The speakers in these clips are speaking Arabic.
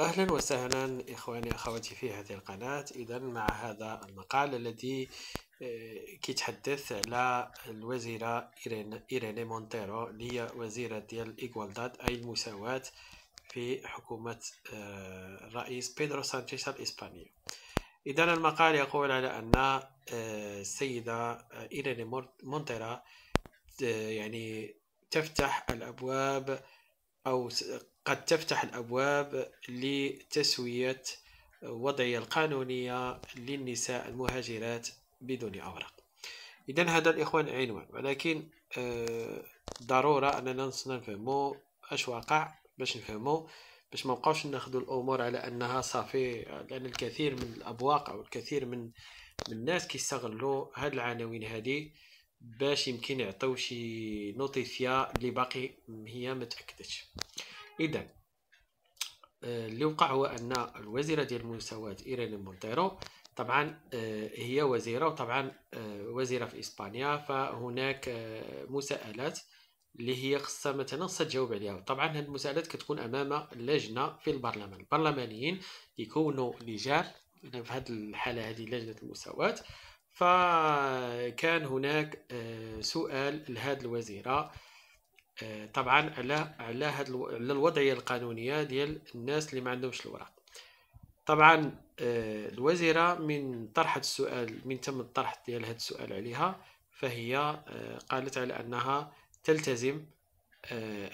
أهلا وسهلا إخواني أخواتي في هذه القناة إذا مع هذا المقال الذي آه، كيتحدث على الوزيرة إيريني مونتيرو اللي هي وزيرة ديال إيكوالداد أي المساواة في حكومة آه، الرئيس بيدرو سانشيز الإسباني إذا المقال يقول على أن آه، السيدة إيريني مونتيرا يعني تفتح الأبواب أو قد تفتح الأبواب لتسوية الوضعية القانونية للنساء المهاجرات بدون أوراق إذا هذا الإخوان عنوان ولكن آه، ضرورة أننا نفهمو أش واقع باش نفهمو باش ما نبقاوش ناخذوا الامور على انها صافي لان الكثير من الابواق او الكثير من الناس كيستغلوا هذه العناوين هذه باش يمكن يعطيو شي نوتيفيا اللي باقي هي ما تاكدتش اذا آه، اللي وقع هو ان الوزيره ديال المساواه ايرين مونتيرو طبعا آه، هي وزيره وطبعا آه، وزيره في اسبانيا فهناك مساءلات اللي هي خصها مثلا خاصها تجاوب عليها طبعا هاد المساءلات كتكون امام لجنه في البرلمان البرلمانيين يكونوا لجان يعني في هذه الحاله هذه لجنه المساواه فكان هناك آه، سؤال لهذه الوزيرة آه، طبعا على على هاد على الوضعيه القانونيه ديال الناس اللي ما عندهمش الوراق طبعا آه، الوزيره من طرحت السؤال من تم الطرح ديال هذا السؤال عليها فهي قالت على انها تلتزم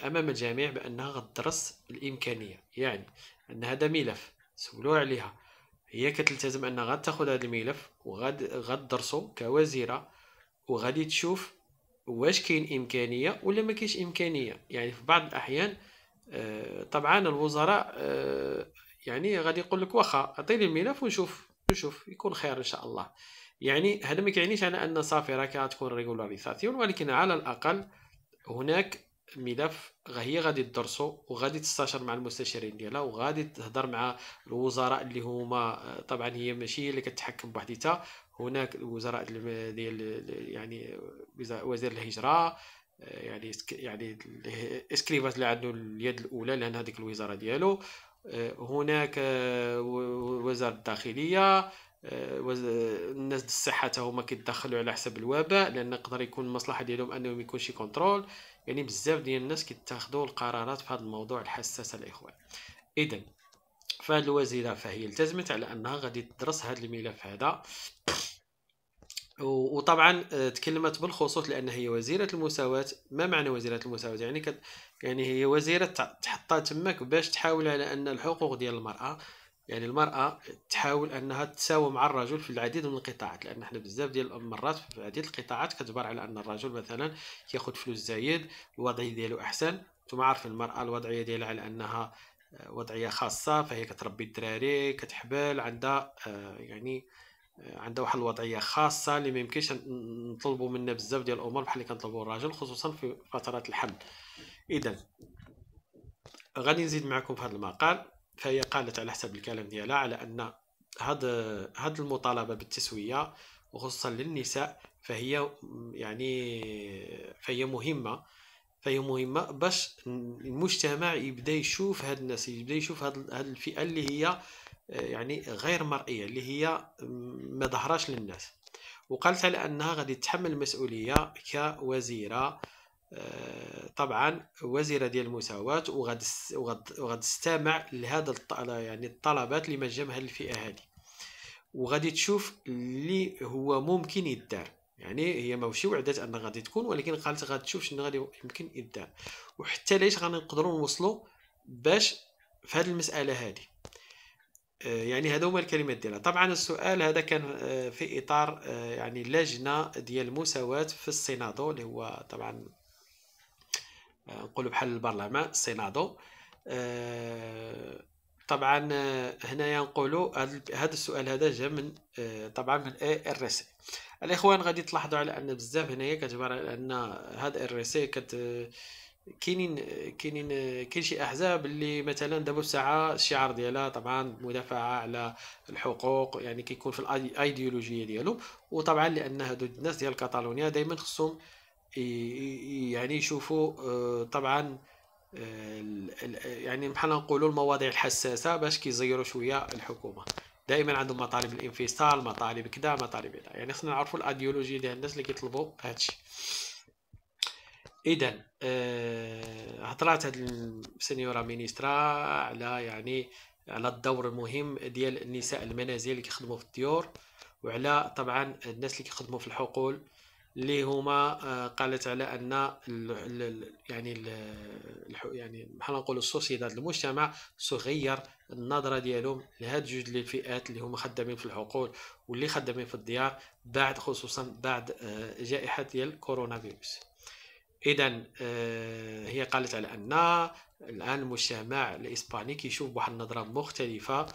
امام الجميع بانها غدرس الامكانيه يعني ان هذا ملف سولوه عليها هي كتلتزم ان تاخد هذا الملف وغاد غتدرسو كوزيره وغادي تشوف واش كاين امكانيه ولا ما كاينش امكانيه يعني في بعض الاحيان آه طبعا الوزراء آه يعني غادي يقول لك واخا عطيني الملف ونشوف نشوف يكون خير ان شاء الله يعني هذا ما كيعنيش على ان صافي راك غتكون ريغولاريزاسيون ولكن على الاقل هناك ملف هي غادي تدرسو وغادي تستشر مع المستشارين ديالها وغادي تهضر مع الوزراء اللي هما طبعا هي ماشي هي اللي كتحكم بوحديتها هناك الوزراء ديال يعني وزير الهجره آه، يعني يعني اسكريفات اللي عنده اليد الاولى لان هذيك الوزاره ديالو آه، هناك آه، وزاره الداخليه الناس الصحه هما كيتدخلوا على حسب الوباء لان يقدر يكون المصلحه ديالهم انهم يكون شي كونترول يعني بزاف ديال الناس كيتاخذوا القرارات في هذا الموضوع الحساس الاخوان اذا فهاد الوزيره فهي التزمت على انها غادي تدرس هذا الملف هذا وطبعا آه، تكلمت بالخصوص لان هي وزيره المساواه ما معنى وزيره المساواه يعني كت يعني هي وزيره تحطها تماك باش تحاول على ان الحقوق ديال المراه يعني المرأة تحاول أنها تساوي مع الرجل في العديد من القطاعات لأن احنا بزاف ديال المرات في العديد القطاعات كتبر على أن الرجل مثلا كياخد فلوس زايد الوضعية ديالو أحسن نتوما عارفين المرأة الوضعية ديالها على أنها آه، وضعية خاصة فهي كتربي الدراري كتحبل عندها آه، يعني آه، عندها واحد الوضعيه خاصه اللي ما يمكنش نطلبوا منها بزاف ديال الامور بحال اللي كنطلبوا الراجل خصوصا في فترات الحمل اذا غادي نزيد معكم في هذا المقال فهي قالت على حسب الكلام ديالها على ان هاد هاد المطالبه بالتسويه وخصوصا للنساء فهي يعني فهي مهمه فهي مهمه باش المجتمع يبدا يشوف هاد الناس يبدا يشوف هاد, هاد الفئه اللي هي آه، يعني غير مرئيه اللي هي ما ظهراش للناس وقالت على انها غادي تتحمل المسؤوليه كوزيره طبعا وزيره ديال المساواه وغاد استمع لهذا يعني الطلبات اللي مجمها الفئة هذه وغادي تشوف اللي هو ممكن يدار يعني هي ماشي وعدت ان غادي تكون ولكن قالت تشوف شنو غادي يمكن يدار وحتى ليش نقدروا نوصلوا باش في هذه المساله هذه آه، يعني هادو هما الكلمات ديالها طبعا السؤال هذا كان آه، في اطار آه، يعني لجنه ديال المساواه في السيناتو اللي هو طبعا نقولوا بحال البرلمان السينادو آه، طبعا آه، هنايا نقولوا هذا السؤال هذا جا من آه، طبعا من اي ار اس الاخوان غادي تلاحظوا على ان بزاف هنايا كتبان على ان هاد ار اس كت كاينين كاينين كاين شي احزاب اللي مثلا دابا الساعه الشعار ديالها طبعا مدافعه على الحقوق يعني كيكون في الايديولوجيه ديالهم وطبعا لان هادو الناس ديال كاتالونيا دائما خصهم يعني يشوفوا آه، طبعا آه، يعني بحال نقولوا المواضيع الحساسه باش كيزيروا شويه الحكومه دائما عندهم مطالب الانفصال مطالب كذا مطالب كذا يعني خصنا نعرفوا الايديولوجي ديال الناس اللي كيطلبوا هادشي اذا هضرات آه، هاد السنيوره مينيسترا على يعني على الدور المهم ديال النساء المنازل اللي كيخدموا في الديور وعلى طبعا الناس اللي كيخدموا في الحقول اللي هما آه، قالت على ان يعني يعني بحال نقولوا السوسيداد المجتمع صغير النظره ديالهم لهاد جوج الفئات اللي هما خدامين في العقول واللي خدامين في الديار بعد خصوصا بعد آه، جائحه ديال كورونا فيروس اذا آه، هي قالت على ان الان المجتمع الاسباني كيشوف بواحد النظره مختلفه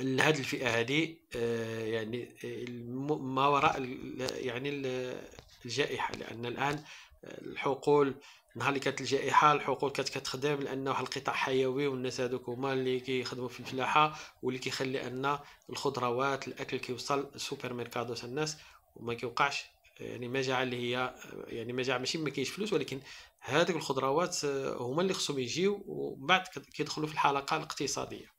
لهذه الفئه هذه آه، يعني آه، ما وراء يعني الجائحه لان الان آه، الحقول نهار اللي كانت الجائحه الحقول كانت كتخدم لان واحد القطاع حيوي والناس هذوك هما اللي كيخدموا في الفلاحه واللي كيخلي ان الخضروات الاكل كيوصل السوبر ميركادو الناس وما كيوقعش يعني مجاعه اللي هي يعني مجاعه ماشي ما كاينش فلوس ولكن هذوك الخضروات هما اللي خصهم يجيو ومن بعد كيدخلوا في الحلقه الاقتصاديه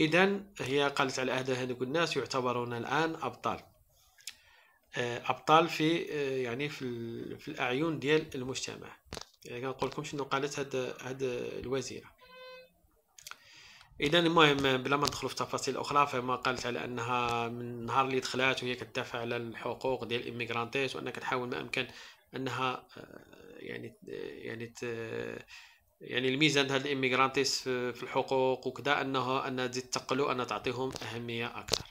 اذا هي قالت على اهدى هذوك الناس يعتبرون الان ابطال آه، ابطال في آه، يعني في, في الاعين ديال المجتمع يعني كنقول لكم شنو قالت هاد هاد الوزيره اذا المهم بلا ما ندخلوا في تفاصيل اخرى فما قالت على انها من نهار اللي دخلات وهي كتدافع على الحقوق ديال الاميغرانتيس وانها كتحاول ما امكن انها آه، يعني يعني يعني الميزان هاد الاميغرانتيس في الحقوق وكذا انها انها تزيد تقلو ان تعطيهم اهميه اكثر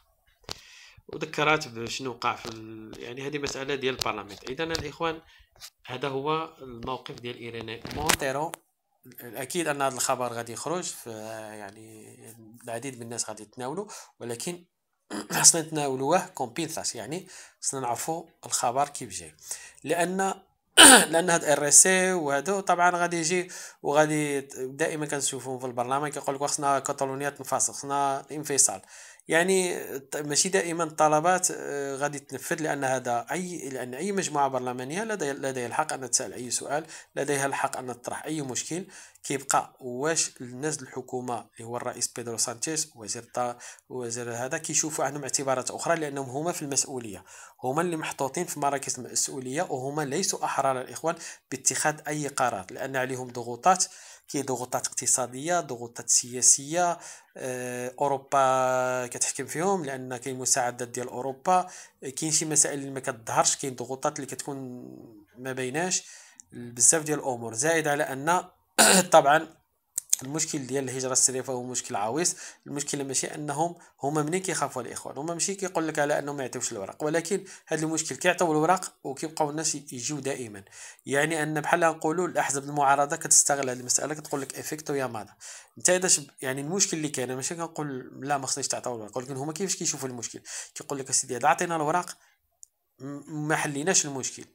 وذكرات بشنو وقع في ال... يعني هذه مساله ديال البرلمان اذا الاخوان هذا هو الموقف ديال ايريني مونتيرو اكيد ان هذا الخبر غادي يخرج في يعني العديد من الناس غادي يتناولوا ولكن خصنا نتناولوه كومبينساس يعني خصنا نعرفوا الخبر كيف جاي لان لان هاد ار اس اي وهادو طبعا غادي يجي وغادي دائما كنشوفهم في البرنامج كيقول لك خصنا كاتالونيا تنفصل خصنا انفصال يعني ماشي دائما الطلبات آه، غادي تنفذ لان هذا اي لان اي مجموعه برلمانيه لدي لديها الحق ان تسال اي سؤال لديها الحق ان تطرح اي مشكل كيبقى واش الناس الحكومه اللي هو الرئيس بيدرو سانشيز وزير وزير هذا كيشوفوا عندهم اعتبارات اخرى لانهم هما في المسؤوليه هما اللي محطوطين في مراكز المسؤوليه وهما ليسوا احرار الاخوان باتخاذ اي قرار لان عليهم ضغوطات كي ضغوطات اقتصاديه ضغوطات سياسيه آه، اوروبا كتحكم فيهم لان كاين مساعدات ديال اوروبا كاين شي مسائل اللي ما كتظهرش كاين ضغوطات اللي كتكون ما بيناش بزاف ديال الامور زائد على ان طبعا المشكل ديال الهجره السريفه هو مشكل عويص المشكله ماشي انهم هما منين كيخافوا الاخوان هما ماشي كيقول لك على انهم ما يعطيوش الوراق ولكن هذا المشكل كيعطيو الوراق وكيبقاو الناس يجيو دائما يعني ان بحال نقولوا الاحزاب المعارضه كتستغل هذه المساله كتقول لك افيكتو يا مادا انت اذا يعني المشكل اللي كاين ماشي كنقول لا ما خصنيش تعطيو الوراق ولكن هما كيفاش كيشوفوا المشكل كيقول لك اسيدي عطينا الوراق ما حليناش المشكل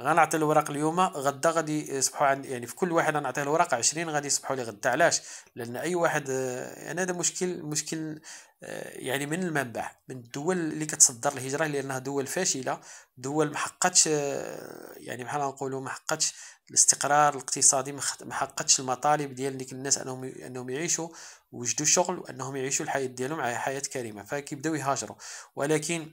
غنعطي الوراق اليوم غدا غادي يصبحوا عند يعني في كل واحد غنعطيه الوراق 20 غادي يصبحوا لي غدا علاش لان اي واحد يعني هذا مشكل مشكل آه، يعني من المنبع من الدول اللي كتصدر الهجره لانها دول فاشله دول ما حققتش آه، يعني بحال نقولوا ما حققتش الاستقرار الاقتصادي ما حققتش المطالب ديال ديك الناس انهم انهم يعيشوا وجدوا شغل وانهم يعيشوا الحياه ديالهم حياه كريمه فكيبداو يهاجروا ولكن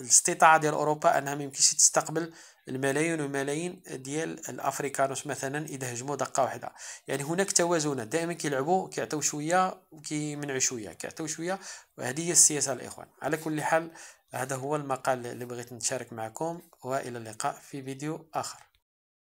الاستطاعه ديال اوروبا انها يمكنش تستقبل الملايين والملايين ديال الافريكانوس مثلا اذا هجموا دقه واحده يعني هناك توازنات دائما كيلعبوا كيعطيو شويه وكيمنعوا شويه كيعطيو شويه وهذه هي السياسه الاخوان على كل حال هذا هو المقال اللي بغيت نشارك معكم والى اللقاء في فيديو اخر